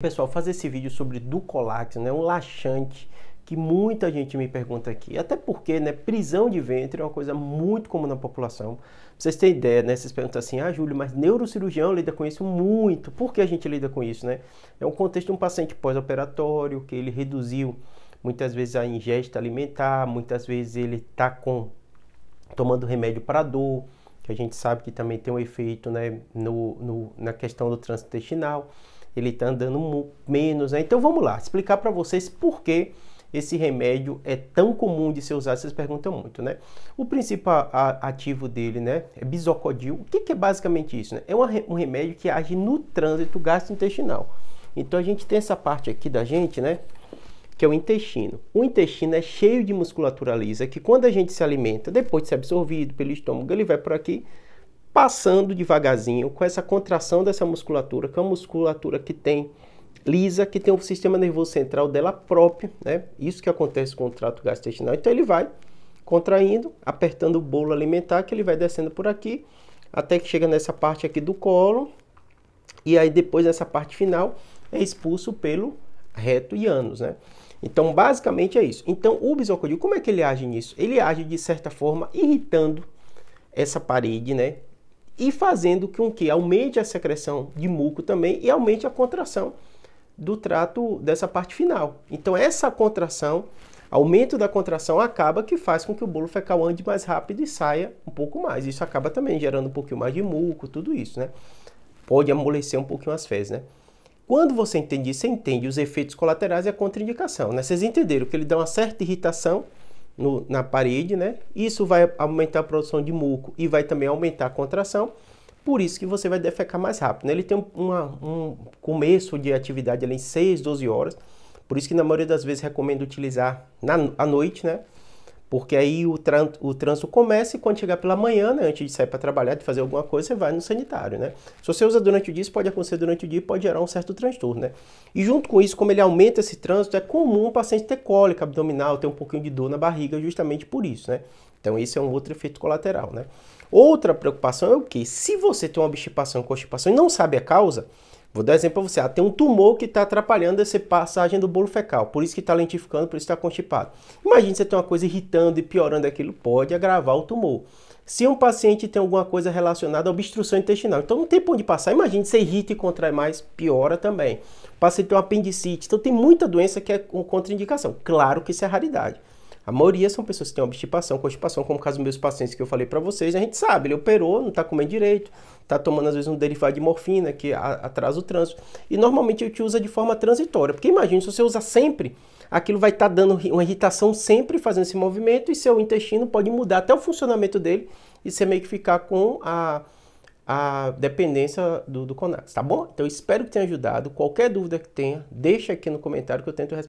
Pessoal, fazer esse vídeo sobre Ducolax, né, um laxante que muita gente me pergunta aqui. Até porque, né, prisão de ventre é uma coisa muito comum na população. Pra vocês têm ideia, né? Vocês perguntam assim: "Ah, Júlio, mas neurocirurgião lida com isso muito. Por que a gente lida com isso, né?" É um contexto de um paciente pós-operatório que ele reduziu muitas vezes a ingesta alimentar, muitas vezes ele está com tomando remédio para dor, que a gente sabe que também tem um efeito, né, no, no na questão do trânsito intestinal ele está andando menos. Né? Então vamos lá, explicar para vocês por que esse remédio é tão comum de ser usado, vocês perguntam muito, né? O principal ativo dele, né, é bisocodil. O que, que é basicamente isso? Né? É um remédio que age no trânsito gastrointestinal. Então a gente tem essa parte aqui da gente, né, que é o intestino. O intestino é cheio de musculatura lisa que quando a gente se alimenta, depois de ser absorvido pelo estômago, ele vai por aqui passando devagarzinho com essa contração dessa musculatura, que é uma musculatura que tem lisa, que tem o sistema nervoso central dela próprio, né? Isso que acontece com o trato gastrointestinal. Então ele vai contraindo, apertando o bolo alimentar, que ele vai descendo por aqui, até que chega nessa parte aqui do colo, e aí depois nessa parte final é expulso pelo reto e ânus, né? Então, basicamente é isso. Então, o bisocodil, como é que ele age nisso? Ele age de certa forma irritando essa parede, né? e fazendo com que aumente a secreção de muco também e aumente a contração do trato dessa parte final. Então essa contração, aumento da contração acaba que faz com que o bolo fecal ande mais rápido e saia um pouco mais. Isso acaba também gerando um pouquinho mais de muco, tudo isso, né? Pode amolecer um pouquinho as fezes, né? Quando você entende isso, você entende os efeitos colaterais e a contraindicação, né? Vocês entenderam que ele dá uma certa irritação no, na parede, né? Isso vai aumentar a produção de muco e vai também aumentar a contração. Por isso que você vai defecar mais rápido. Né? Ele tem uma, um começo de atividade ali em 6, 12 horas. Por isso que na maioria das vezes recomendo utilizar na, à noite, né? Porque aí o, tran o trânsito começa e quando chegar pela manhã, né, antes de sair para trabalhar, de fazer alguma coisa, você vai no sanitário, né? Se você usa durante o dia, isso pode acontecer durante o dia e pode gerar um certo transtorno, né? E junto com isso, como ele aumenta esse trânsito, é comum o paciente ter cólica abdominal, ter um pouquinho de dor na barriga, justamente por isso, né? Então esse é um outro efeito colateral, né? Outra preocupação é o que? Se você tem uma obstipação, constipação e não sabe a causa, Vou dar exemplo para você. Ah, tem um tumor que está atrapalhando essa passagem do bolo fecal, por isso que está lentificando, por isso está constipado. se você tem uma coisa irritando e piorando aquilo, pode agravar o tumor. Se um paciente tem alguma coisa relacionada à obstrução intestinal, então não tem ponto onde passar. Imagina você irrita e contrai mais, piora também. O paciente tem um apendicite, então tem muita doença que é contraindicação. Claro que isso é raridade. A maioria são pessoas que têm obstipação, constipação, como o caso dos meus pacientes que eu falei para vocês, a gente sabe, ele operou, não está comendo direito, está tomando às vezes um derivado de morfina que atrasa o trânsito. E normalmente a gente usa de forma transitória, porque imagina, se você usar sempre, aquilo vai estar tá dando uma irritação sempre fazendo esse movimento e seu intestino pode mudar até o funcionamento dele e você meio que ficar com a, a dependência do, do Conax, tá bom? Então espero que tenha ajudado. Qualquer dúvida que tenha, deixa aqui no comentário que eu tento responder.